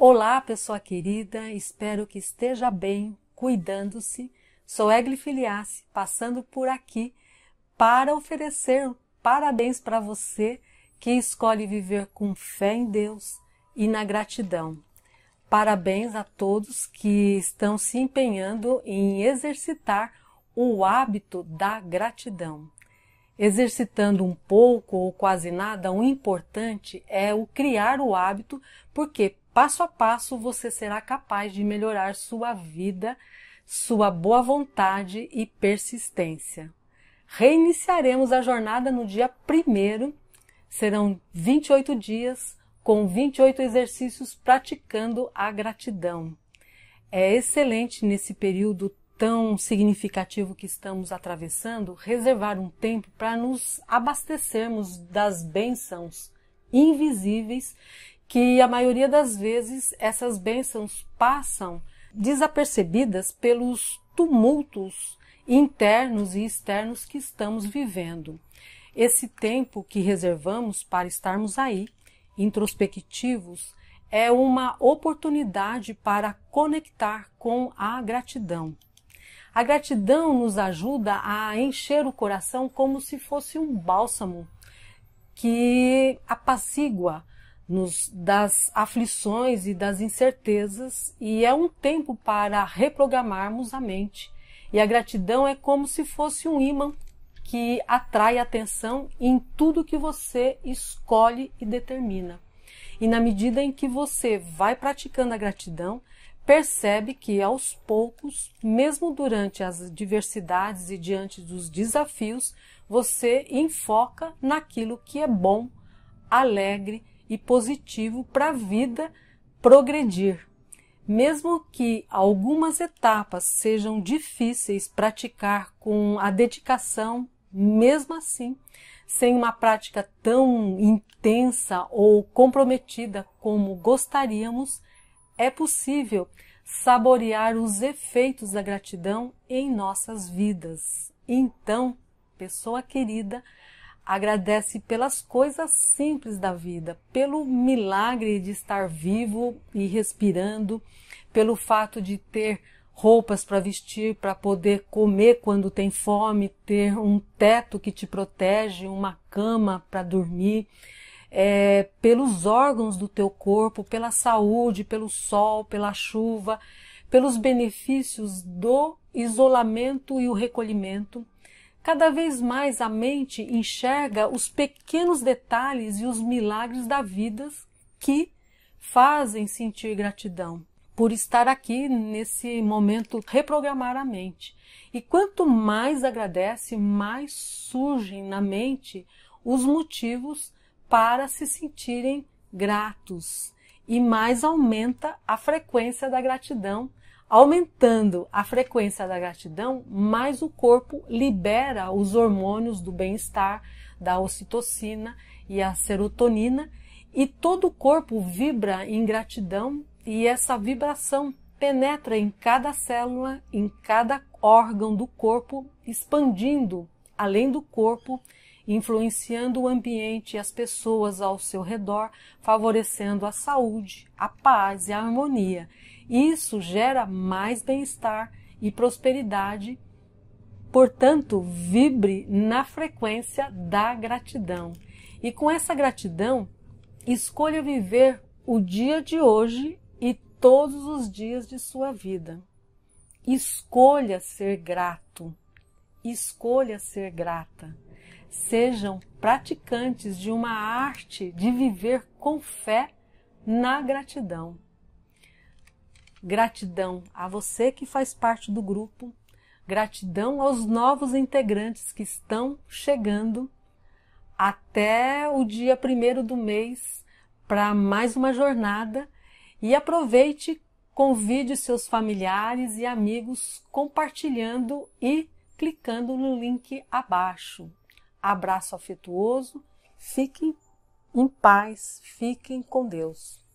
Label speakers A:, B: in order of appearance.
A: Olá, pessoa querida, espero que esteja bem, cuidando-se. Sou Egli Filiassi, passando por aqui para oferecer parabéns para você que escolhe viver com fé em Deus e na gratidão. Parabéns a todos que estão se empenhando em exercitar o hábito da gratidão. Exercitando um pouco ou quase nada, o importante é o criar o hábito, porque Passo a passo você será capaz de melhorar sua vida, sua boa vontade e persistência. Reiniciaremos a jornada no dia 1. Serão 28 dias com 28 exercícios praticando a gratidão. É excelente nesse período tão significativo que estamos atravessando reservar um tempo para nos abastecermos das bênçãos invisíveis que a maioria das vezes essas bênçãos passam desapercebidas pelos tumultos internos e externos que estamos vivendo. Esse tempo que reservamos para estarmos aí, introspectivos, é uma oportunidade para conectar com a gratidão. A gratidão nos ajuda a encher o coração como se fosse um bálsamo que apacigua nos, das aflições e das incertezas, e é um tempo para reprogramarmos a mente. E a gratidão é como se fosse um imã que atrai atenção em tudo que você escolhe e determina. E na medida em que você vai praticando a gratidão, percebe que aos poucos, mesmo durante as diversidades e diante dos desafios, você enfoca naquilo que é bom, alegre e positivo para a vida progredir. Mesmo que algumas etapas sejam difíceis praticar com a dedicação, mesmo assim, sem uma prática tão intensa ou comprometida como gostaríamos, é possível saborear os efeitos da gratidão em nossas vidas. Então, pessoa querida, agradece pelas coisas simples da vida, pelo milagre de estar vivo e respirando, pelo fato de ter roupas para vestir, para poder comer quando tem fome, ter um teto que te protege, uma cama para dormir, é, pelos órgãos do teu corpo, pela saúde, pelo sol, pela chuva, pelos benefícios do isolamento e o recolhimento Cada vez mais a mente enxerga os pequenos detalhes e os milagres da vida que fazem sentir gratidão por estar aqui nesse momento reprogramar a mente. E quanto mais agradece, mais surgem na mente os motivos para se sentirem gratos e mais aumenta a frequência da gratidão Aumentando a frequência da gratidão, mais o corpo libera os hormônios do bem-estar, da ocitocina e a serotonina, e todo o corpo vibra em gratidão e essa vibração penetra em cada célula, em cada órgão do corpo, expandindo além do corpo, influenciando o ambiente e as pessoas ao seu redor, favorecendo a saúde, a paz e a harmonia. Isso gera mais bem-estar e prosperidade. Portanto, vibre na frequência da gratidão. E com essa gratidão, escolha viver o dia de hoje e todos os dias de sua vida. Escolha ser grato. Escolha ser grata. Sejam praticantes de uma arte de viver com fé na gratidão. Gratidão a você que faz parte do grupo, gratidão aos novos integrantes que estão chegando até o dia primeiro do mês para mais uma jornada e aproveite, convide seus familiares e amigos compartilhando e clicando no link abaixo. Abraço afetuoso, fiquem em paz, fiquem com Deus.